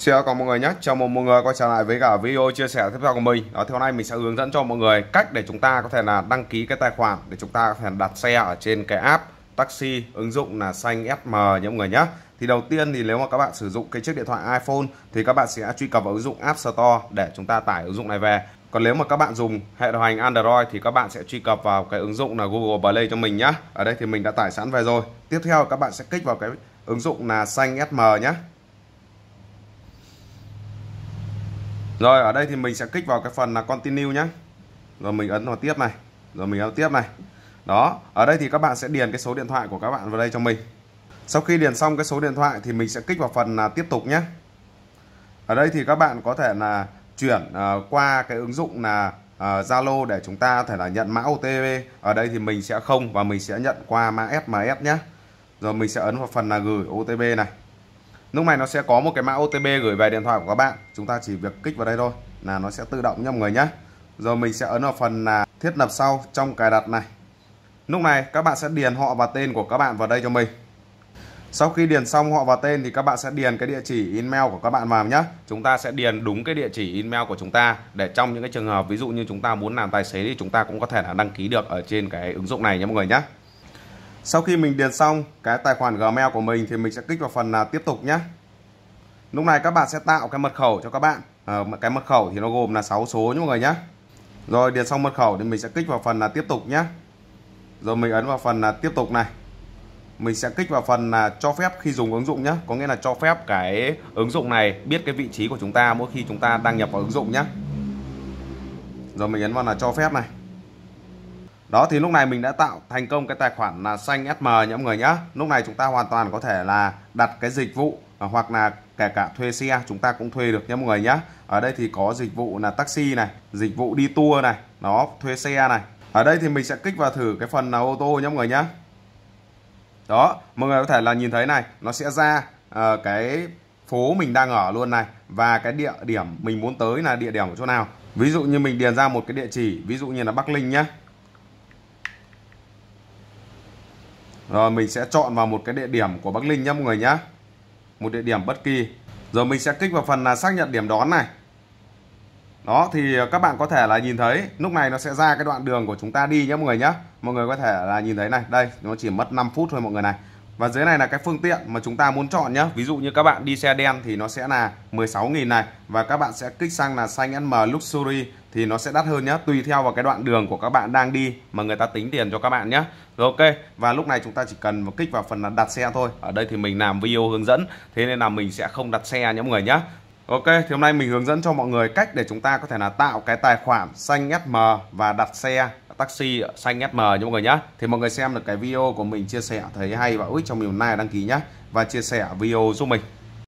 Xin chào mọi người nhé, chào mừng mọi người quay trở lại với cả video chia sẻ tiếp theo của mình Đó, Thì hôm nay mình sẽ hướng dẫn cho mọi người cách để chúng ta có thể là đăng ký cái tài khoản Để chúng ta có thể đặt xe ở trên cái app taxi ứng dụng là xanh SM nhé mọi người nhé Thì đầu tiên thì nếu mà các bạn sử dụng cái chiếc điện thoại iPhone Thì các bạn sẽ truy cập vào ứng dụng App Store để chúng ta tải ứng dụng này về còn nếu mà các bạn dùng hệ điều hành Android thì các bạn sẽ truy cập vào cái ứng dụng là Google Play cho mình nhé Ở đây thì mình đã tải sẵn về rồi Tiếp theo các bạn sẽ kích vào cái ứng dụng là xanh SM nhé Rồi ở đây thì mình sẽ kích vào cái phần là continue nhé Rồi mình ấn vào tiếp này Rồi mình ấn tiếp này Đó Ở đây thì các bạn sẽ điền cái số điện thoại của các bạn vào đây cho mình Sau khi điền xong cái số điện thoại thì mình sẽ kích vào phần là tiếp tục nhé Ở đây thì các bạn có thể là chuyển ờ, qua cái ứng dụng là ờ, Zalo để chúng ta thể là nhận mã OTP Ở đây thì mình sẽ không và mình sẽ nhận qua mã SMS nhé Rồi mình sẽ ấn vào phần là gửi OTP này Lúc này nó sẽ có một cái mã OTP gửi về điện thoại của các bạn. Chúng ta chỉ việc kích vào đây thôi là nó sẽ tự động nha mọi người nhé. Rồi mình sẽ ấn vào phần là thiết lập sau trong cài đặt này. Lúc này các bạn sẽ điền họ và tên của các bạn vào đây cho mình. Sau khi điền xong họ và tên thì các bạn sẽ điền cái địa chỉ email của các bạn vào nhé. Chúng ta sẽ điền đúng cái địa chỉ email của chúng ta để trong những cái trường hợp ví dụ như chúng ta muốn làm tài xế thì chúng ta cũng có thể là đăng ký được ở trên cái ứng dụng này nhé mọi người nhé sau khi mình điền xong cái tài khoản Gmail của mình thì mình sẽ kích vào phần là tiếp tục nhé lúc này các bạn sẽ tạo cái mật khẩu cho các bạn à, cái mật khẩu thì nó gồm là 6 số nhé mọi người nhé rồi điền xong mật khẩu thì mình sẽ kích vào phần là tiếp tục nhé rồi mình ấn vào phần là tiếp tục này mình sẽ kích vào phần là cho phép khi dùng ứng dụng nhé có nghĩa là cho phép cái ứng dụng này biết cái vị trí của chúng ta mỗi khi chúng ta đăng nhập vào ứng dụng nhé rồi mình ấn vào là cho phép này đó thì lúc này mình đã tạo thành công cái tài khoản là xanh SM nhé mọi người nhá lúc này chúng ta hoàn toàn có thể là đặt cái dịch vụ à, hoặc là kể cả thuê xe chúng ta cũng thuê được nhé mọi người nhá ở đây thì có dịch vụ là taxi này dịch vụ đi tour này nó thuê xe này ở đây thì mình sẽ kích vào thử cái phần là ô tô nhé mọi người nhá đó mọi người có thể là nhìn thấy này nó sẽ ra uh, cái phố mình đang ở luôn này và cái địa điểm mình muốn tới là địa điểm ở chỗ nào ví dụ như mình điền ra một cái địa chỉ ví dụ như là bắc ninh nhá Rồi mình sẽ chọn vào một cái địa điểm của Bắc Linh nhá mọi người nhá. Một địa điểm bất kỳ. Rồi mình sẽ kích vào phần là xác nhận điểm đón này. Đó thì à, các bạn có thể là nhìn thấy lúc này nó sẽ ra cái đoạn đường của chúng ta đi nhá mọi người nhá. Mọi người có thể là nhìn thấy này, đây nó chỉ mất 5 phút thôi mọi người này. Và dưới này là cái phương tiện mà chúng ta muốn chọn nhá Ví dụ như các bạn đi xe đen thì nó sẽ là 16.000 này. Và các bạn sẽ kích sang là xanh M Luxury thì nó sẽ đắt hơn nhé tùy theo vào cái đoạn đường của các bạn đang đi mà người ta tính tiền cho các bạn nhé rồi ok và lúc này chúng ta chỉ cần một kích vào phần là đặt xe thôi ở đây thì mình làm video hướng dẫn thế nên là mình sẽ không đặt xe nhé mọi người nhé Ok, thì hôm nay mình hướng dẫn cho mọi người cách để chúng ta có thể là tạo cái tài khoản xanh SM và đặt xe taxi xanh SM nha mọi người nhé Thì mọi người xem được cái video của mình chia sẻ thấy hay và ích trong ngày này đăng ký nhé Và chia sẻ video giúp mình